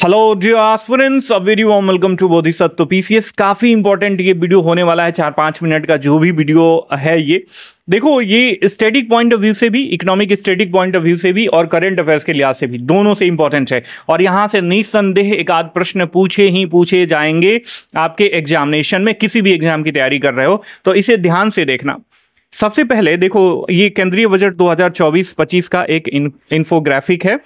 hello जियो students a very warm welcome to Bodhisattva तो PCS काफी इंपॉर्टेंट ये वीडियो होने वाला है चार पांच मिनट का जो भी वीडियो है ये देखो ये स्टैटिक पॉइंट ऑफ व्यू से भी economic static point of view से भी और करंट अफेयर्स के लिहाज से भी दोनों से इंपॉर्टेंट है और यहां से निस्संदेह एक आध प्रश्न पूछे ही पूछे जाएंगे आपके एग्जामिनेशन में किसी भी एग्जाम की तैयारी कर रहे हो तो इसे ध्यान से देखना सबसे पहले देखो ये केंद्रीय बजट 2024-25 का एक इन्फोग्राफिक है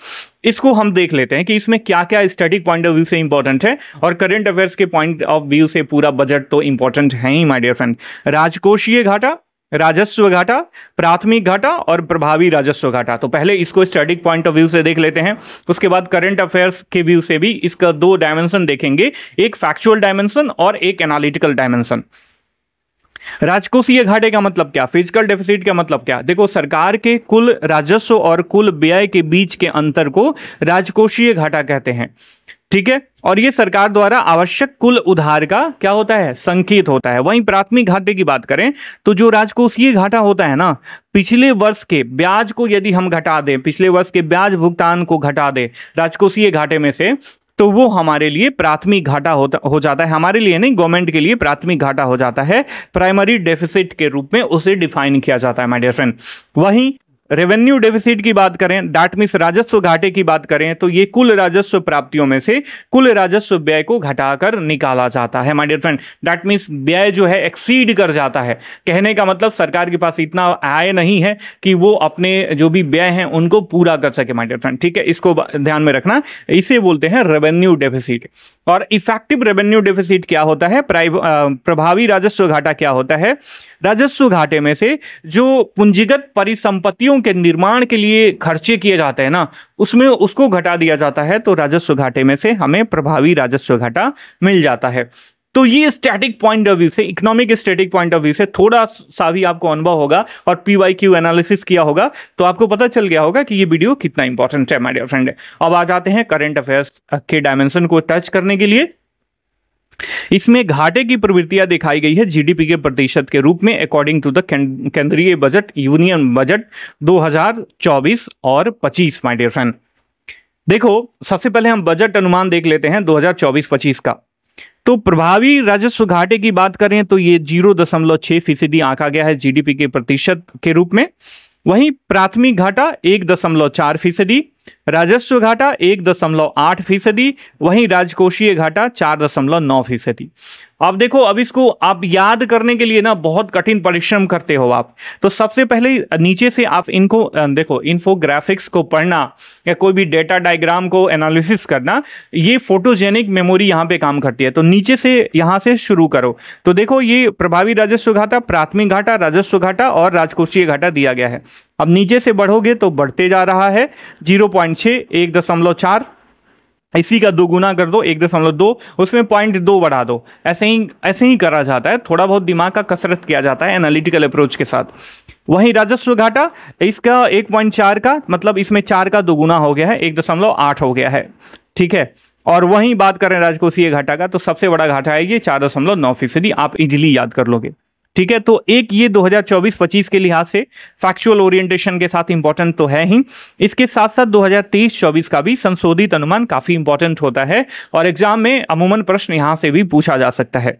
इसको हम देख लेते हैं कि इसमें क्या क्या स्टैटिक पॉइंट ऑफ व्यू से इंपॉर्टेंट है और करंट अफेयर्स के पॉइंट ऑफ व्यू से पूरा बजट तो इंपॉर्टेंट है ही माय डियर फ्रेंड राजकोषीय घाटा राजस्व घाटा प्राथमिक घाटा और प्रभावी राजस्व घाटा तो पहले इसको स्टैटिक पॉइंट ऑफ व्यू से देख लेते हैं उसके बाद करंट अफेयर्स के व्यू से भी इसका दो डायमेंशन देखेंगे एक फैक्चुअल डायमेंशन और एक एनालिटिकल डायमेंशन राजकोषीय घाटे का मतलब क्या फिजिकल डेफिसिट का मतलब क्या देखो सरकार के कुल राजस्व और कुल व्यय के बीच के अंतर को राजकोषीय घाटा कहते हैं ठीक है और ये सरकार द्वारा आवश्यक कुल उधार का क्या होता है संकेत होता है वहीं प्राथमिक घाटे की बात करें तो जो राजकोषीय घाटा होता है ना पिछले वर्ष के ब्याज को यदि हम घटा दें पिछले वर्ष के ब्याज भुगतान को घटा दें राजकोषीय घाटे में से तो वो हमारे लिए प्राथमिक घाटा होता हो जाता है हमारे लिए नहीं गवर्नमेंट के लिए प्राथमिक घाटा हो जाता है प्राइमरी डेफिसिट के रूप में उसे डिफाइन किया जाता है माय डियर फ्रेंड वहीं रेवेन्यू डेफिसिट की बात करें डाट मीन्स राजस्व घाटे की बात करें तो ये कुल राजस्व प्राप्तियों में से कुल राजस्व व्यय को घटाकर निकाला जाता है my dear friend that means व्यय जो है एक्सीड कर जाता है कहने का मतलब सरकार के पास इतना आय नहीं है कि वो अपने जो भी व्यय हैं उनको पूरा कर सके माइडियर फ्रेंड ठीक है इसको ध्यान में रखना इसे बोलते हैं रेवेन्यू डेफिसिट और इफेक्टिव रेवेन्यू डेफिसिट क्या होता है प्रभावी राजस्व घाटा क्या होता है राजस्व घाटे में से जो पूंजीगत परिसंपत्तियों मंदिरों के निर्माण के लिए खर्चे किए जाते हैं ना उसमें उसको घटा दिया जाता है तो राजस्व घाटे में से हमें प्रभावी राजस्व घाटा मिल जाता है तो ये स्टैटिक पॉइंट ऑफ व्यू से economic static point of view से थोड़ा सा भी आपको अनुभव होगा और पी क्यू एनालिसिस किया होगा तो आपको पता चल गया होगा कि ये वीडियो कितना इंपॉर्टेंट है माय डियर फ्रेंड अब आ जाते हैं करंट अफेयर्स के डायमेंशन को टच करने के लिए इसमें घाटे की प्रवृत्तियां दिखाई गई है जीडीपी के प्रतिशत के रूप में अकॉर्डिंग टू द केंद्रीय बजट यूनियन बजट 2024 और 25 माय डियर फ्रेंड देखो सबसे पहले हम बजट अनुमान देख लेते हैं 2024-25 का तो प्रभावी राजस्व घाटे की बात करें तो ये जीरो दशमलव छह फीसदी आंका गया है जीडीपी के प्रतिशत के रूप में वहीं प्राथमिक घाटा एक दशमलव चार फीसदी राजस्व घाटा एक दशमलव आठ फीसदी वहीं राजकोषीय घाटा चार दशमलव नौ फीसदी अब देखो अब इसको आप याद करने के लिए ना बहुत कठिन परिश्रम करते हो आप तो सबसे पहले नीचे से आप इनको देखो इन्फोग्राफिक्स को पढ़ना या कोई भी डेटा डायग्राम को एनालिसिस करना ये फोटोजेनिक मेमोरी यहाँ पे काम करती है तो नीचे से यहाँ से शुरू करो तो देखो ये प्रभावी राजस्व घाटा प्राथमिक घाटा राजस्व घाटा और राजकोषीय घाटा दिया गया है अब नीचे से बढ़ोगे तो बढ़ते जा रहा है जीरो पॉइंट छः एक दशमलव चार इसी का दो गुना कर दो एक दशमलव दो उसमें पॉइंट दो बढ़ा दो ऐसे ही ऐसे ही करा जाता है थोड़ा बहुत दिमाग का कसरत किया जाता है एनालिटिकल अप्रोच के साथ वहीं राजस्व घाटा इसका एक पॉइंट चार का मतलब इसमें चार का दोगुना हो गया है एक दशमलव आठ हो गया है ठीक है और वहीं बात करें राजकोषीय घाटा का तो सबसे बड़ा घाटा है ये चार दशमलव नौ फीसदी आप इजिली याद कर लोगे ठीक है तो एक ये 2024-25 के लिहाज से फैक्चुअल ओरिएंटेशन के साथ इंपॉर्टेंट तो है ही इसके साथ साथ 2023-24 का भी संशोधित अनुमान काफी इंपॉर्टेंट होता है और एग्जाम में अमूमन प्रश्न यहां से भी पूछा जा सकता है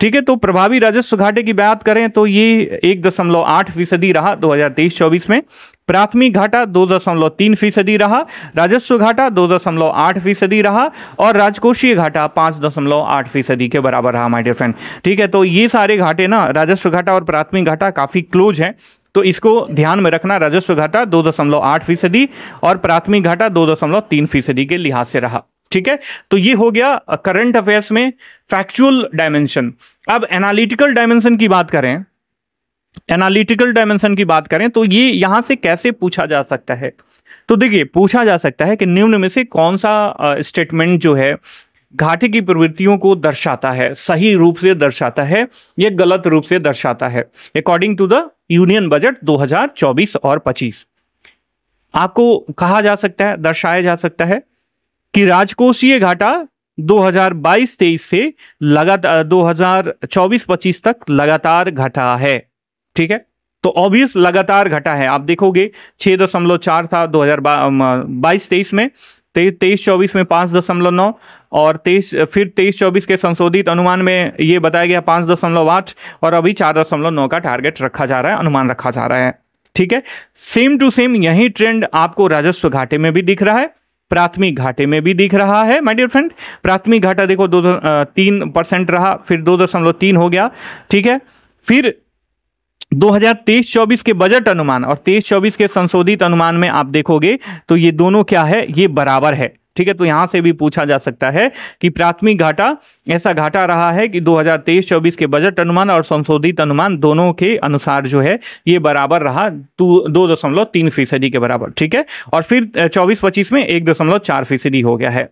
ठीक है तो प्रभावी राजस्व घाटे की बात करें तो ये एक दशमलव आठ फीसदी रहा दो हजार तेईस चौबीस में प्राथमिक घाटा दो दशमलव तीन फीसदी रहा राजस्व घाटा दो दशमलव आठ फीसदी रहा और राजकोषीय घाटा पाँच दशमलव आठ फीसदी के बराबर रहा माइडियर फ्रेंड ठीक है तो ये सारे घाटे ना राजस्व घाटा और प्राथमिक घाटा काफ़ी क्लोज हैं तो इसको ध्यान में रखना राजस्व घाटा दो दशमलव आठ फीसदी और प्राथमिक घाटा दो दशमलव तीन फीसदी के लिहाज से रहा ठीक है तो ये हो गया करंट uh, अफेयर्स में फैक्चुअल डायमेंशन अब एनालिटिकल डायमेंशन की बात करें एनालिटिकल डायमेंशन की बात करें तो ये यहां से कैसे पूछा जा सकता है तो देखिए पूछा जा सकता है कि निम्न में से कौन सा स्टेटमेंट uh, जो है घाटे की प्रवृत्तियों को दर्शाता है सही रूप से दर्शाता है या गलत रूप से दर्शाता है according to the union budget 2024 और 25 आपको कहा जा सकता है दर्शाया जा सकता है कि राजकोषीय घाटा 2022-23 से लगातार 2024-25 तक लगातार घटा है ठीक है तो ऑब्वियस लगातार घटा है आप देखोगे छह दशमलव चार था दो हजार बाईस तेईस में तेईस चौबीस में पाँच दशमलव नौ और तेईस फिर तेईस चौबीस के संशोधित अनुमान में ये बताया गया पाँच दशमलव आठ और अभी चार दशमलव नौ का टारगेट रखा जा रहा है अनुमान रखा जा रहा है ठीक है सेम टू सेम यही ट्रेंड आपको राजस्व घाटे में भी दिख रहा है प्राथमिक घाटे में भी दिख रहा है माय डियर फ्रेंड प्राथमिक घाटा देखो दो तीन परसेंट रहा फिर दो दशमलव तीन हो गया ठीक है फिर 2023-24 के बजट अनुमान और 23-24 के संशोधित अनुमान में आप देखोगे तो ये दोनों क्या है ये बराबर है ठीक है तो यहां से भी पूछा जा सकता है कि प्राथमिक घाटा ऐसा घाटा रहा है कि 2023-24 के बजट अनुमान और संशोधित अनुमान दोनों के अनुसार जो है ये बराबर रहा दो दशमलव तीन फीसदी के बराबर ठीक है और फिर 24-25 में एक दशमलव चार फीसदी हो गया है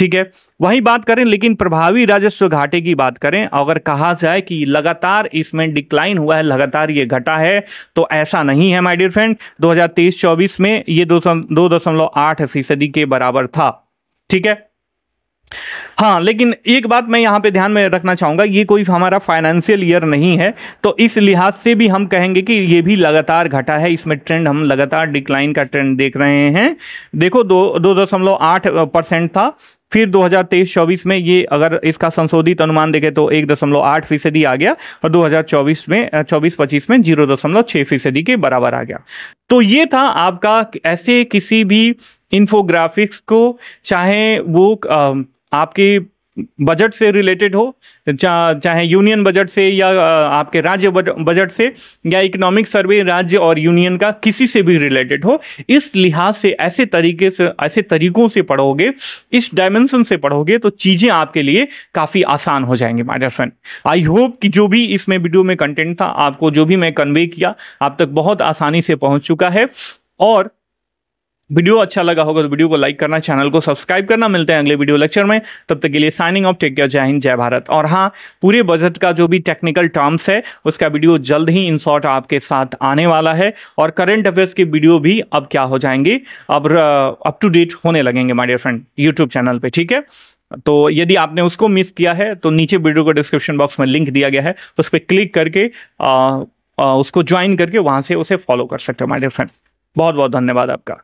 ठीक है वहीं बात करें लेकिन प्रभावी राजस्व घाटे की बात करें अगर कहा जाए कि लगातार इसमें डिक्लाइन हुआ है लगातार ये घटा है तो ऐसा नहीं है माय डियर फ्रेंड 2023-24 में ये दो दशमलव आठ फीसदी के बराबर था ठीक है हाँ लेकिन एक बात मैं यहाँ पे ध्यान में रखना चाहूँगा ये कोई हमारा फाइनेंशियल ईयर नहीं है तो इस लिहाज से भी हम कहेंगे कि ये भी लगातार घटा है इसमें ट्रेंड हम लगातार डिक्लाइन का ट्रेंड देख रहे हैं देखो दो दो दशमलव आठ परसेंट था फिर 2023-24 में ये अगर इसका संशोधित अनुमान देखें तो एक दशमलव आठ फीसदी आ गया और 2024 में चौबीस पच्चीस में जीरो दशमलव छः फीसदी के बराबर आ गया तो ये था आपका ऐसे किसी भी इन्फोग्राफिक्स को चाहे वो आपके बजट से रिलेटेड हो चा, चाहे यूनियन बजट से या आपके राज्य बजट से या इकोनॉमिक सर्वे राज्य और यूनियन का किसी से भी रिलेटेड हो इस लिहाज से ऐसे तरीके से ऐसे तरीकों से पढ़ोगे इस डायमेंशन से पढ़ोगे तो चीज़ें आपके लिए काफ़ी आसान हो जाएंगे my dear friend I hope कि जो भी इसमें वीडियो में कंटेंट था आपको जो भी मैं कन्वे किया आप तक बहुत आसानी से पहुंच चुका है और वीडियो अच्छा लगा होगा तो वीडियो को लाइक करना चैनल को सब्सक्राइब करना मिलते हैं अगले वीडियो लेक्चर में तब तक के लिए साइनिंग ऑफ टेक केयर जय हिंद जय भारत और हाँ पूरे बजट का जो भी टेक्निकल टर्म्स है उसका वीडियो जल्द ही इन शॉर्ट आपके साथ आने वाला है और करंट अफेयर्स की वीडियो भी अब क्या हो जाएंगे अब अप टू डेट होने लगेंगे my dear friend YouTube channel पर ठीक है तो यदि आपने उसको मिस किया है तो नीचे वीडियो को डिस्क्रिप्शन बॉक्स में लिंक दिया गया है उस पर क्लिक करके उसको ज्वाइन करके वहां से उसे फॉलो कर सकते हो माई डियर फ्रेंड बहुत बहुत धन्यवाद आपका